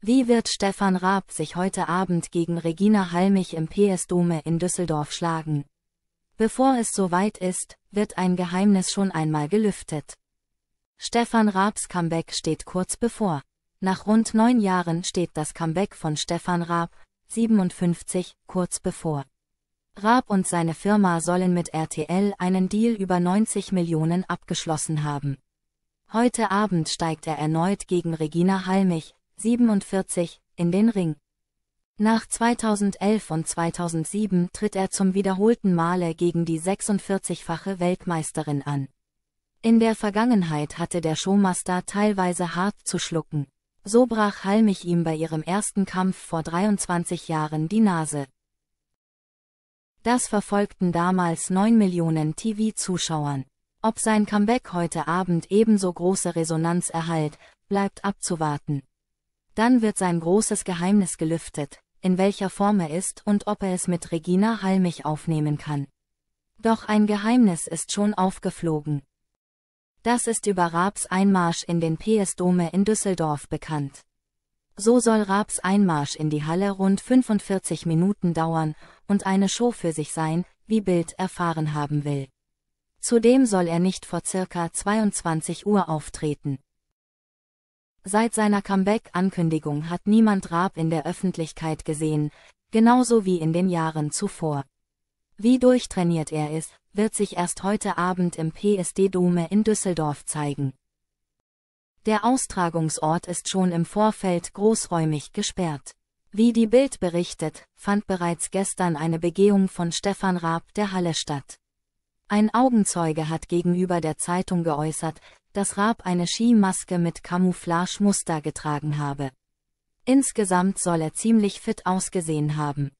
Wie wird Stefan Raab sich heute Abend gegen Regina Halmich im PS-Dome in Düsseldorf schlagen? Bevor es soweit ist, wird ein Geheimnis schon einmal gelüftet. Stefan Raabs Comeback steht kurz bevor. Nach rund neun Jahren steht das Comeback von Stefan Raab, 57, kurz bevor. Raab und seine Firma sollen mit RTL einen Deal über 90 Millionen abgeschlossen haben. Heute Abend steigt er erneut gegen Regina Halmich, 47, in den Ring. Nach 2011 und 2007 tritt er zum wiederholten Male gegen die 46-fache Weltmeisterin an. In der Vergangenheit hatte der Showmaster teilweise hart zu schlucken. So brach Halmich ihm bei ihrem ersten Kampf vor 23 Jahren die Nase. Das verfolgten damals 9 Millionen TV-Zuschauern. Ob sein Comeback heute Abend ebenso große Resonanz erhält, bleibt abzuwarten. Dann wird sein großes Geheimnis gelüftet, in welcher Form er ist und ob er es mit Regina Halmich aufnehmen kann. Doch ein Geheimnis ist schon aufgeflogen. Das ist über Raabs Einmarsch in den PS-Dome in Düsseldorf bekannt. So soll Raabs Einmarsch in die Halle rund 45 Minuten dauern und eine Show für sich sein, wie Bild erfahren haben will. Zudem soll er nicht vor circa 22 Uhr auftreten. Seit seiner Comeback-Ankündigung hat niemand Raab in der Öffentlichkeit gesehen, genauso wie in den Jahren zuvor. Wie durchtrainiert er ist, wird sich erst heute Abend im PSD-Dome in Düsseldorf zeigen. Der Austragungsort ist schon im Vorfeld großräumig gesperrt. Wie die Bild berichtet, fand bereits gestern eine Begehung von Stefan Raab der Halle statt. Ein Augenzeuge hat gegenüber der Zeitung geäußert, dass Raab eine Skimaske mit Camouflage-Muster getragen habe. Insgesamt soll er ziemlich fit ausgesehen haben.